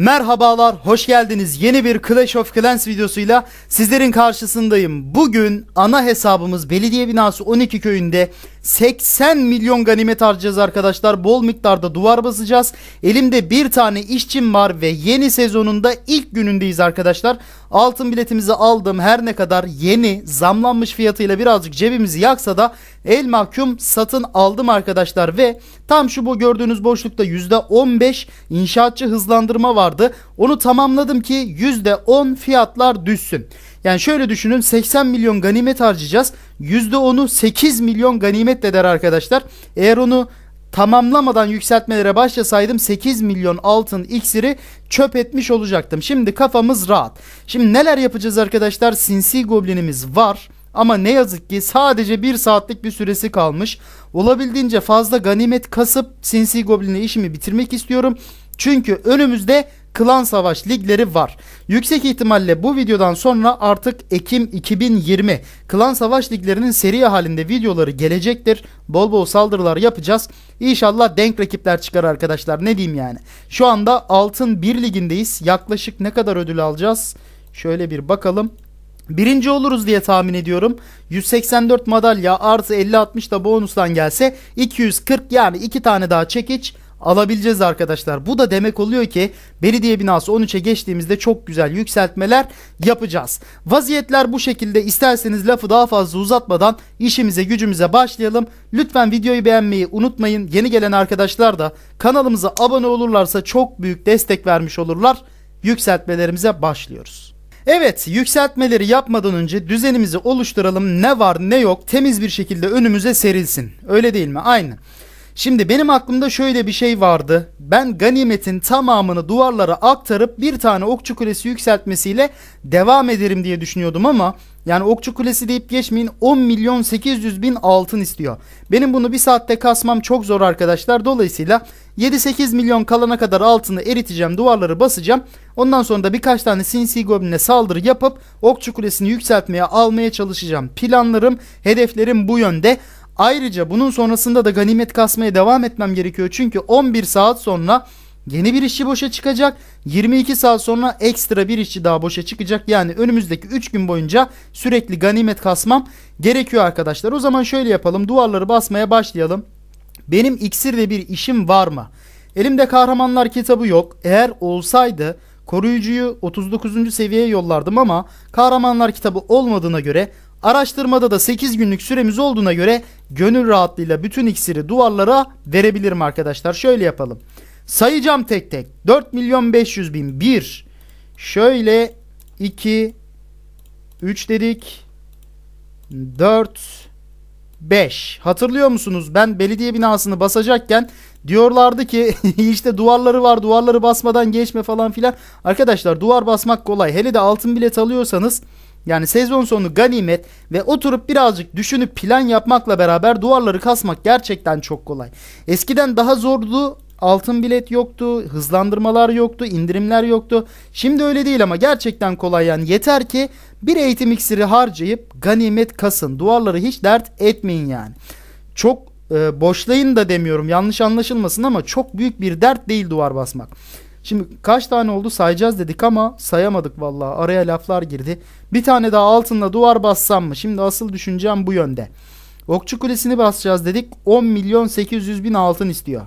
Merhabalar, hoş geldiniz. Yeni bir Clash of Clans videosuyla sizlerin karşısındayım. Bugün ana hesabımız belediye binası 12 köyünde 80 milyon ganimet harcayacağız arkadaşlar. Bol miktarda duvar basacağız. Elimde bir tane işçim var ve yeni sezonunda ilk günündeyiz arkadaşlar. Altın biletimizi aldım her ne kadar yeni zamlanmış fiyatıyla birazcık cebimizi yaksa da el mahkum satın aldım arkadaşlar ve tam şu bu gördüğünüz boşlukta %15 inşaatçı hızlandırma vardı. Onu tamamladım ki %10 fiyatlar düşsün. Yani şöyle düşünün 80 milyon ganimet harcayacağız. %10'u 8 milyon ganimet eder arkadaşlar. Eğer onu tamamlamadan yükseltmelere başlasaydım 8 milyon altın iksiri çöp etmiş olacaktım. Şimdi kafamız rahat. Şimdi neler yapacağız arkadaşlar? Sinsi goblinimiz var. Ama ne yazık ki sadece bir saatlik bir süresi kalmış. Olabildiğince fazla ganimet kasıp Sinsi Goblin'le işimi bitirmek istiyorum. Çünkü önümüzde klan savaş ligleri var. Yüksek ihtimalle bu videodan sonra artık Ekim 2020 klan savaş liglerinin seri halinde videoları gelecektir. Bol bol saldırılar yapacağız. İnşallah denk rakipler çıkar arkadaşlar ne diyeyim yani. Şu anda Altın 1 ligindeyiz. Yaklaşık ne kadar ödül alacağız? Şöyle bir bakalım. Birinci oluruz diye tahmin ediyorum. 184 madalya artı 50-60 da bonustan gelse 240 yani 2 tane daha çekiç alabileceğiz arkadaşlar. Bu da demek oluyor ki belediye binası 13'e geçtiğimizde çok güzel yükseltmeler yapacağız. Vaziyetler bu şekilde. isterseniz lafı daha fazla uzatmadan işimize gücümüze başlayalım. Lütfen videoyu beğenmeyi unutmayın. Yeni gelen arkadaşlar da kanalımıza abone olurlarsa çok büyük destek vermiş olurlar. Yükseltmelerimize başlıyoruz. Evet yükseltmeleri yapmadan önce düzenimizi oluşturalım. Ne var ne yok temiz bir şekilde önümüze serilsin. Öyle değil mi? Aynı. Şimdi benim aklımda şöyle bir şey vardı. Ben ganimetin tamamını duvarlara aktarıp bir tane okçu kulesi yükseltmesiyle devam ederim diye düşünüyordum ama yani okçu kulesi deyip geçmeyin 10 milyon 800 bin altın istiyor. Benim bunu bir saatte kasmam çok zor arkadaşlar. Dolayısıyla 7-8 milyon kalana kadar altını eriteceğim duvarları basacağım. Ondan sonra da birkaç tane sinsi goblin'e saldırı yapıp okçu kulesini yükseltmeye almaya çalışacağım. Planlarım hedeflerim bu yönde. Ayrıca bunun sonrasında da ganimet kasmaya devam etmem gerekiyor. Çünkü 11 saat sonra yeni bir işçi boşa çıkacak. 22 saat sonra ekstra bir işçi daha boşa çıkacak. Yani önümüzdeki 3 gün boyunca sürekli ganimet kasmam gerekiyor arkadaşlar. O zaman şöyle yapalım. Duvarları basmaya başlayalım. Benim iksirle bir işim var mı? Elimde kahramanlar kitabı yok. Eğer olsaydı koruyucuyu 39. seviyeye yollardım ama kahramanlar kitabı olmadığına göre araştırmada da 8 günlük süremiz olduğuna göre gönül rahatlığıyla bütün iksiri duvarlara verebilirim arkadaşlar. Şöyle yapalım. Sayacağım tek tek. 4 milyon 500 bin. 1. Şöyle 2. 3 dedik. 4. 5. Hatırlıyor musunuz? Ben belediye binasını basacakken diyorlardı ki işte duvarları var duvarları basmadan geçme falan filan. Arkadaşlar duvar basmak kolay. Hele de altın bilet alıyorsanız yani sezon sonu ganimet ve oturup birazcık düşünüp plan yapmakla beraber duvarları kasmak gerçekten çok kolay. Eskiden daha zordu. Altın bilet yoktu, hızlandırmalar yoktu, indirimler yoktu. Şimdi öyle değil ama gerçekten kolay yani. Yeter ki bir eğitim iksiri harcayıp ganimet kasın. Duvarları hiç dert etmeyin yani. Çok e, boşlayın da demiyorum yanlış anlaşılmasın ama çok büyük bir dert değil duvar basmak. Şimdi kaç tane oldu sayacağız dedik ama sayamadık vallahi. Araya laflar girdi. Bir tane daha altında duvar bassam mı? Şimdi asıl düşüncem bu yönde. Okçu Kulesi'ni basacağız dedik. 10 milyon 800 bin altın istiyor.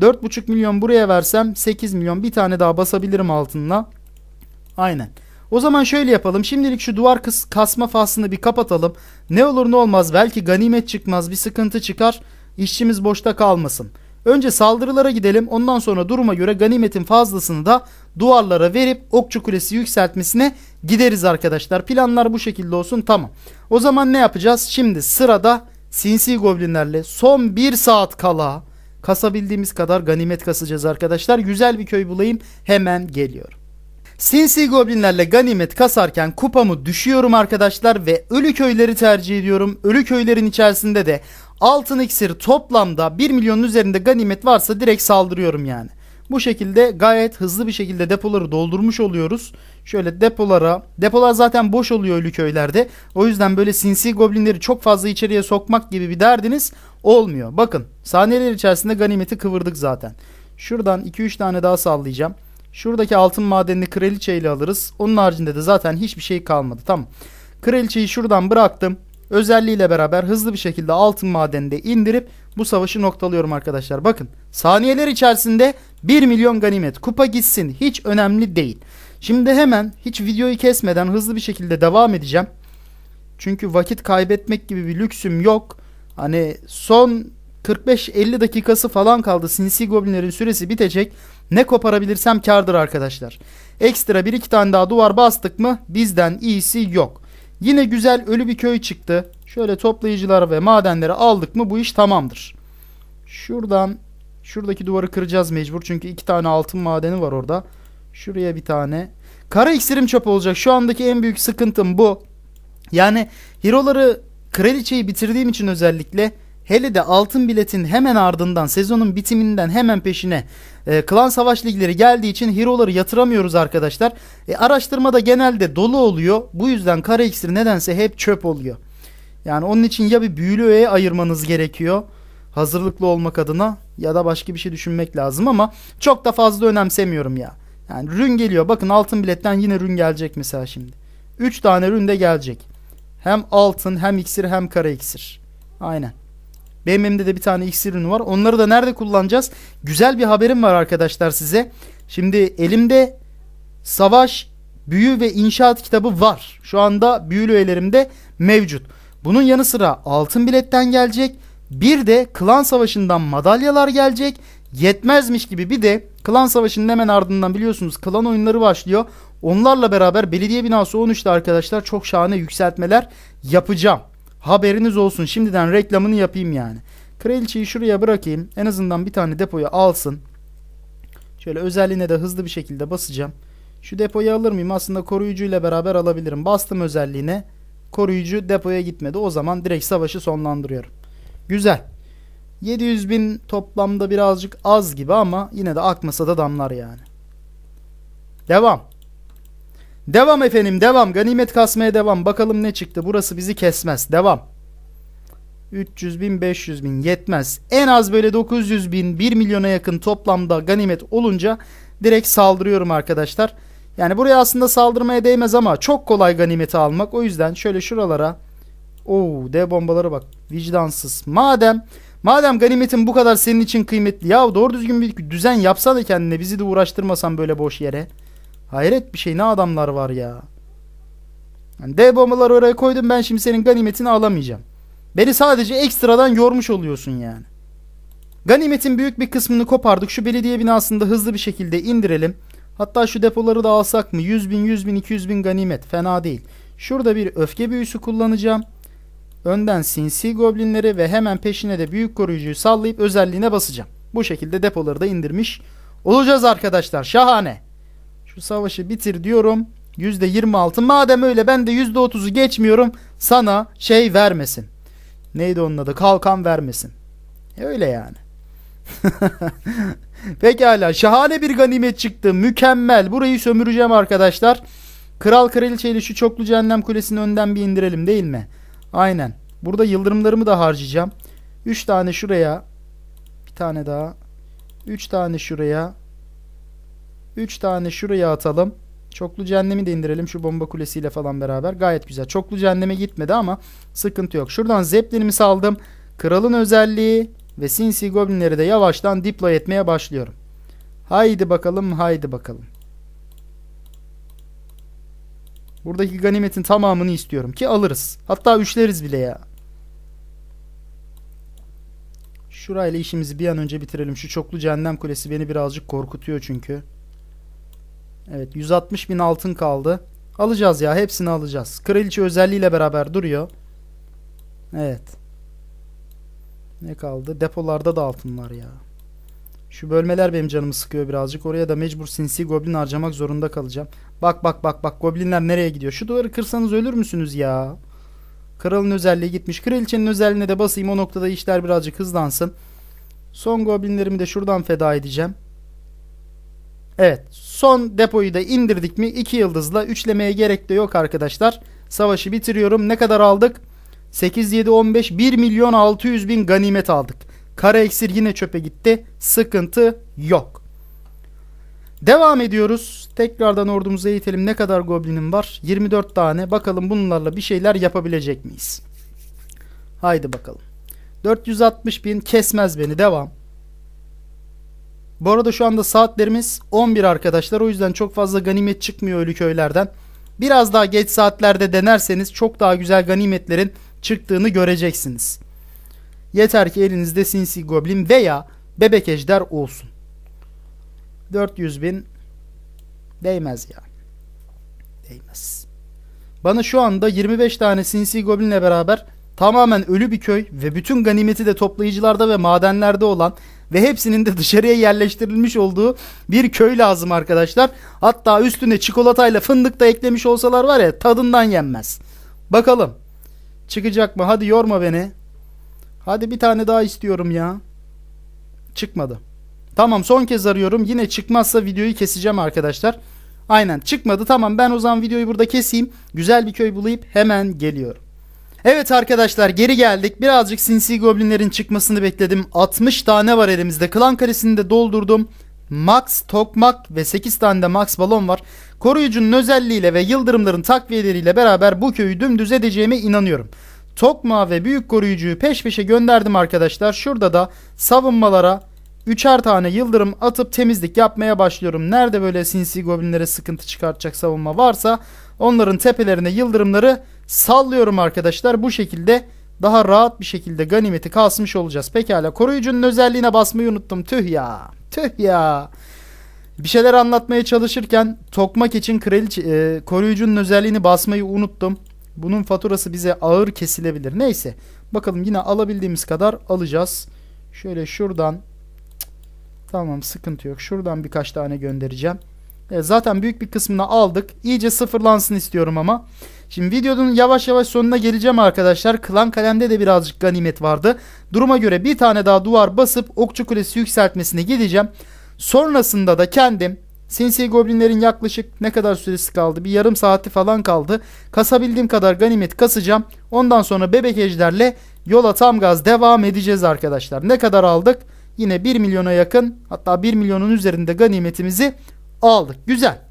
4,5 milyon buraya versem 8 milyon bir tane daha basabilirim altınla. Aynen. O zaman şöyle yapalım. Şimdilik şu duvar kıs kasma faslını bir kapatalım. Ne olur ne olmaz belki ganimet çıkmaz bir sıkıntı çıkar. İşçimiz boşta kalmasın. Önce saldırılara gidelim ondan sonra duruma göre ganimetin fazlasını da duvarlara verip okçu kulesi yükseltmesine gideriz arkadaşlar. Planlar bu şekilde olsun tamam. O zaman ne yapacağız? Şimdi sırada sinsi goblinlerle son bir saat kala kasabildiğimiz kadar ganimet kasacağız arkadaşlar. Güzel bir köy bulayım hemen geliyorum. Sinsi goblinlerle ganimet kasarken kupamı düşüyorum arkadaşlar ve ölü köyleri tercih ediyorum. Ölü köylerin içerisinde de Altın iksiri toplamda 1 milyonun üzerinde ganimet varsa direkt saldırıyorum yani. Bu şekilde gayet hızlı bir şekilde depoları doldurmuş oluyoruz. Şöyle depolara, depolar zaten boş oluyor ölü köylerde. O yüzden böyle sinsi goblinleri çok fazla içeriye sokmak gibi bir derdiniz olmuyor. Bakın saniyeler içerisinde ganimeti kıvırdık zaten. Şuradan 2-3 tane daha sallayacağım. Şuradaki altın madenini kraliçe ile alırız. Onun haricinde de zaten hiçbir şey kalmadı. Tamam. Kraliçeyi şuradan bıraktım özelliğiyle beraber hızlı bir şekilde altın madenini indirip bu savaşı noktalıyorum arkadaşlar. Bakın saniyeler içerisinde 1 milyon ganimet kupa gitsin hiç önemli değil. Şimdi hemen hiç videoyu kesmeden hızlı bir şekilde devam edeceğim. Çünkü vakit kaybetmek gibi bir lüksüm yok. Hani son 45-50 dakikası falan kaldı. Sinsi Goblinlerin süresi bitecek. Ne koparabilirsem kardır arkadaşlar. Ekstra bir iki tane daha duvar bastık mı bizden iyisi yok. Yine güzel ölü bir köy çıktı. Şöyle toplayıcılar ve madenleri aldık mı bu iş tamamdır. Şuradan şuradaki duvarı kıracağız mecbur. Çünkü iki tane altın madeni var orada. Şuraya bir tane. Kara iksirim çöpü olacak. Şu andaki en büyük sıkıntım bu. Yani hero'ları kraliçeyi bitirdiğim için özellikle Hele de altın biletin hemen ardından sezonun bitiminden hemen peşine e, klan savaş ligleri geldiği için hero'ları yatıramıyoruz arkadaşlar. E, araştırmada genelde dolu oluyor. Bu yüzden kara iksir nedense hep çöp oluyor. Yani onun için ya bir büyülü öğeye ayırmanız gerekiyor hazırlıklı olmak adına ya da başka bir şey düşünmek lazım ama çok da fazla önemsemiyorum ya. Yani rün geliyor. Bakın altın biletten yine rün gelecek mesela şimdi. 3 tane rün de gelecek. Hem altın hem iksir hem kara iksir. Aynen. BMM'de de bir tane X ürünü var. Onları da nerede kullanacağız? Güzel bir haberim var arkadaşlar size. Şimdi elimde savaş, büyü ve inşaat kitabı var. Şu anda büyülü üyelerimde mevcut. Bunun yanı sıra altın biletten gelecek. Bir de klan savaşından madalyalar gelecek. Yetmezmiş gibi bir de klan savaşının hemen ardından biliyorsunuz klan oyunları başlıyor. Onlarla beraber belediye binası 13'te arkadaşlar çok şahane yükseltmeler yapacağım. Haberiniz olsun şimdiden reklamını yapayım yani. Kraliçeyi şuraya bırakayım. En azından bir tane depoyu alsın. Şöyle özelliğine de hızlı bir şekilde basacağım. Şu depoyu alır mıyım? Aslında koruyucuyla beraber alabilirim. Bastım özelliğine. Koruyucu depoya gitmedi. O zaman direkt savaşı sonlandırıyorum. Güzel. 700 bin toplamda birazcık az gibi ama yine de akmasa da damlar yani. Devam. Devam efendim devam. Ganimet kasmaya devam. Bakalım ne çıktı. Burası bizi kesmez. Devam. 300 bin 500 bin yetmez. En az böyle 900 bin 1 milyona yakın toplamda ganimet olunca direkt saldırıyorum arkadaşlar. Yani buraya aslında saldırmaya değmez ama çok kolay ganimeti almak. O yüzden şöyle şuralara Oo dev bombalara bak. Vicdansız. Madem madem ganimetin bu kadar senin için kıymetli. Ya doğru düzgün bir düzen yapsana kendine. Bizi de uğraştırmasan böyle boş yere. Hayret bir şey ne adamlar var ya. Yani dev bombaları oraya koydum ben şimdi senin ganimetini alamayacağım. Beni sadece ekstradan yormuş oluyorsun yani. Ganimetin büyük bir kısmını kopardık. Şu belediye binasında hızlı bir şekilde indirelim. Hatta şu depoları da alsak mı? 100 bin, 100 bin, 200 bin ganimet. Fena değil. Şurada bir öfke büyüsü kullanacağım. Önden sinsi goblinleri ve hemen peşine de büyük koruyucuyu sallayıp özelliğine basacağım. Bu şekilde depoları da indirmiş olacağız arkadaşlar. Şahane. Şu savaşı bitir diyorum. %26 madem öyle ben de %30'u geçmiyorum sana şey vermesin. Neydi onun adı? Kalkan vermesin. E öyle yani. Pekala şahane bir ganimet çıktı. Mükemmel. Burayı sömüreceğim arkadaşlar. Kral kraliçeyle şu çoklu cehennem kulesini önden bir indirelim değil mi? Aynen. Burada yıldırımlarımı da harcayacağım. 3 tane şuraya. Bir tane daha. 3 tane şuraya. 3 tane şuraya atalım. Çoklu cehennemi de indirelim şu bomba kulesiyle falan beraber. Gayet güzel. Çoklu cehenneme gitmedi ama sıkıntı yok. Şuradan zeplinimi saldım. Kralın özelliği ve sinsi goblinleri de yavaştan deploy etmeye başlıyorum. Haydi bakalım haydi bakalım. Buradaki ganimetin tamamını istiyorum ki alırız. Hatta üçleriz bile ya. Şurayla işimizi bir an önce bitirelim. Şu çoklu cehennem kulesi beni birazcık korkutuyor çünkü. Evet 160 bin altın kaldı. Alacağız ya hepsini alacağız. Kraliçe özelliğiyle beraber duruyor. Evet. Ne kaldı? Depolarda da altın var ya. Şu bölmeler benim canımı sıkıyor birazcık. Oraya da mecbur sinsi goblin harcamak zorunda kalacağım. Bak bak bak bak goblinler nereye gidiyor? Şu duvarı kırsanız ölür müsünüz ya? Kralın özelliği gitmiş. Kraliçenin özelliğine de basayım. O noktada işler birazcık hızlansın. Son goblinlerimi de şuradan feda edeceğim. Evet. Son depoyu da indirdik mi 2 yıldızla. Üçlemeye gerek de yok arkadaşlar. Savaşı bitiriyorum. Ne kadar aldık? 8, 7, 15, 1 milyon 600 bin ganimet aldık. Kara eksir yine çöpe gitti. Sıkıntı yok. Devam ediyoruz. Tekrardan ordumuzu eğitelim. Ne kadar goblinim var? 24 tane. Bakalım bunlarla bir şeyler yapabilecek miyiz? Haydi bakalım. 460 bin kesmez beni. Devam. Bu arada şu anda saatlerimiz 11 arkadaşlar. O yüzden çok fazla ganimet çıkmıyor ölü köylerden. Biraz daha geç saatlerde denerseniz çok daha güzel ganimetlerin çıktığını göreceksiniz. Yeter ki elinizde sinsi goblin veya bebek ejder olsun. 400 bin değmez ya. Değmez. Bana şu anda 25 tane sinsi goblinle beraber tamamen ölü bir köy ve bütün ganimeti de toplayıcılarda ve madenlerde olan ve hepsinin de dışarıya yerleştirilmiş olduğu bir köy lazım arkadaşlar. Hatta üstüne çikolatayla fındık da eklemiş olsalar var ya tadından yenmez. Bakalım. Çıkacak mı? Hadi yorma beni. Hadi bir tane daha istiyorum ya. Çıkmadı. Tamam son kez arıyorum. Yine çıkmazsa videoyu keseceğim arkadaşlar. Aynen çıkmadı. Tamam ben o zaman videoyu burada keseyim. Güzel bir köy bulayıp hemen geliyorum. Evet arkadaşlar geri geldik. Birazcık sinsi goblinlerin çıkmasını bekledim. 60 tane var elimizde. Klan kalesini de doldurdum. Max Tokmak ve 8 tane de Max Balon var. Koruyucunun özelliğiyle ve yıldırımların takviyeleriyle beraber bu köyü dümdüz edeceğime inanıyorum. Tokma ve büyük koruyucuyu peş peşe gönderdim arkadaşlar. Şurada da savunmalara üçer tane yıldırım atıp temizlik yapmaya başlıyorum. Nerede böyle sinsi goblinlere sıkıntı çıkartacak savunma varsa onların tepelerine yıldırımları sallıyorum arkadaşlar. Bu şekilde daha rahat bir şekilde ganimeti kasmış olacağız. Pekala koruyucunun özelliğine basmayı unuttum. Tüh ya. Tüh ya. Bir şeyler anlatmaya çalışırken tokmak için kraliçe, e, koruyucunun özelliğini basmayı unuttum. Bunun faturası bize ağır kesilebilir. Neyse. Bakalım yine alabildiğimiz kadar alacağız. Şöyle şuradan. Tamam sıkıntı yok. Şuradan birkaç tane göndereceğim. E, zaten büyük bir kısmını aldık. İyice sıfırlansın istiyorum ama. Şimdi videonun yavaş yavaş sonuna geleceğim arkadaşlar. Klan kalemde de birazcık ganimet vardı. Duruma göre bir tane daha duvar basıp okçu kulesi yükseltmesine gideceğim. Sonrasında da kendim Sinsi Goblinlerin yaklaşık ne kadar süresi kaldı? Bir yarım saati falan kaldı. Kasabildiğim kadar ganimet kasacağım. Ondan sonra bebek ejderle yola tam gaz devam edeceğiz arkadaşlar. Ne kadar aldık? Yine 1 milyona yakın hatta 1 milyonun üzerinde ganimetimizi aldık. Güzel.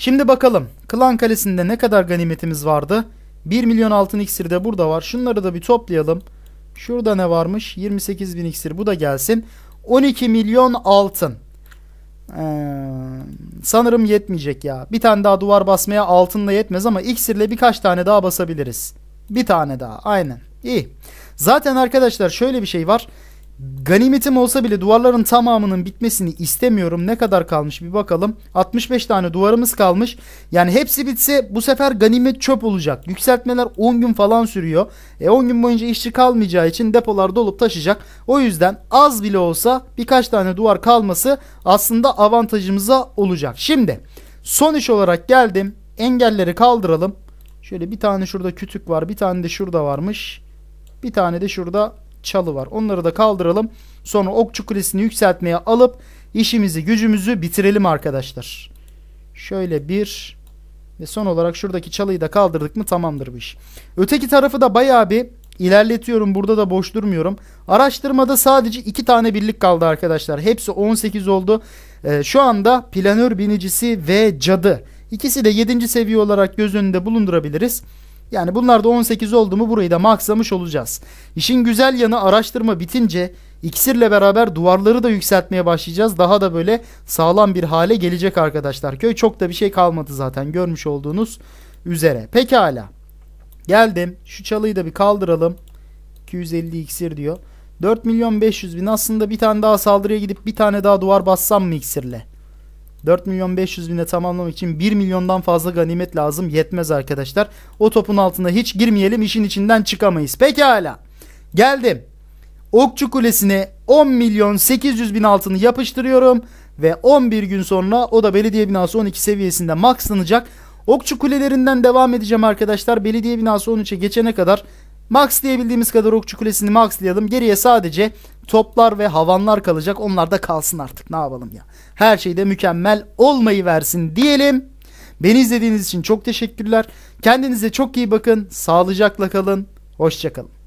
Şimdi bakalım. Klan Kalesi'nde ne kadar ganimetimiz vardı? 1 milyon altın iksir de burada var. Şunları da bir toplayalım. Şurada ne varmış? 28 bin iksir. Bu da gelsin. 12 milyon altın. Ee, sanırım yetmeyecek ya. Bir tane daha duvar basmaya altınla yetmez ama iksirle birkaç tane daha basabiliriz. Bir tane daha. Aynen. İyi. Zaten arkadaşlar şöyle bir şey var. Ganimetim olsa bile duvarların tamamının bitmesini istemiyorum. Ne kadar kalmış bir bakalım. 65 tane duvarımız kalmış. Yani hepsi bitse bu sefer ganimet çöp olacak. Yükseltmeler 10 gün falan sürüyor. E 10 gün boyunca işçi kalmayacağı için depolar dolup taşıyacak. O yüzden az bile olsa birkaç tane duvar kalması aslında avantajımıza olacak. Şimdi son iş olarak geldim. Engelleri kaldıralım. Şöyle bir tane şurada kütük var. Bir tane de şurada varmış. Bir tane de şurada çalı var. Onları da kaldıralım. Sonra okçu kulesini yükseltmeye alıp işimizi gücümüzü bitirelim arkadaşlar. Şöyle bir ve son olarak şuradaki çalıyı da kaldırdık mı tamamdır bu iş. Öteki tarafı da bayağı bir ilerletiyorum. Burada da boş durmuyorum. Araştırmada sadece iki tane birlik kaldı arkadaşlar. Hepsi 18 oldu. Ee, şu anda planör binicisi ve cadı. İkisi de 7. seviye olarak göz önünde bulundurabiliriz. Yani bunlar da 18 oldu mu burayı da maksamış olacağız. İşin güzel yanı araştırma bitince iksirle beraber duvarları da yükseltmeye başlayacağız. Daha da böyle sağlam bir hale gelecek arkadaşlar. Köy çok da bir şey kalmadı zaten görmüş olduğunuz üzere. Pekala. Geldim. Şu çalıyı da bir kaldıralım. 250 iksir diyor. 4 milyon 500 bin aslında bir tane daha saldırıya gidip bir tane daha duvar bassam mı iksirle? 4 milyon 500 bine tamamlamak için 1 milyondan fazla ganimet lazım. Yetmez arkadaşlar. O topun altına hiç girmeyelim. işin içinden çıkamayız. Pekala. Geldim. Okçu Kulesi'ne 10 milyon 800 bin altını yapıştırıyorum. Ve 11 gün sonra o da belediye binası 12 seviyesinde maxlanacak. Okçu Kulelerinden devam edeceğim arkadaşlar. Belediye binası 13'e geçene kadar Max Maxlayabildiğimiz kadar okçu kulesini maxlayalım. Geriye sadece toplar ve havanlar kalacak. Onlar da kalsın artık ne yapalım ya. Her şeyde mükemmel olmayı versin diyelim. Beni izlediğiniz için çok teşekkürler. Kendinize çok iyi bakın. Sağlıcakla kalın. Hoşçakalın.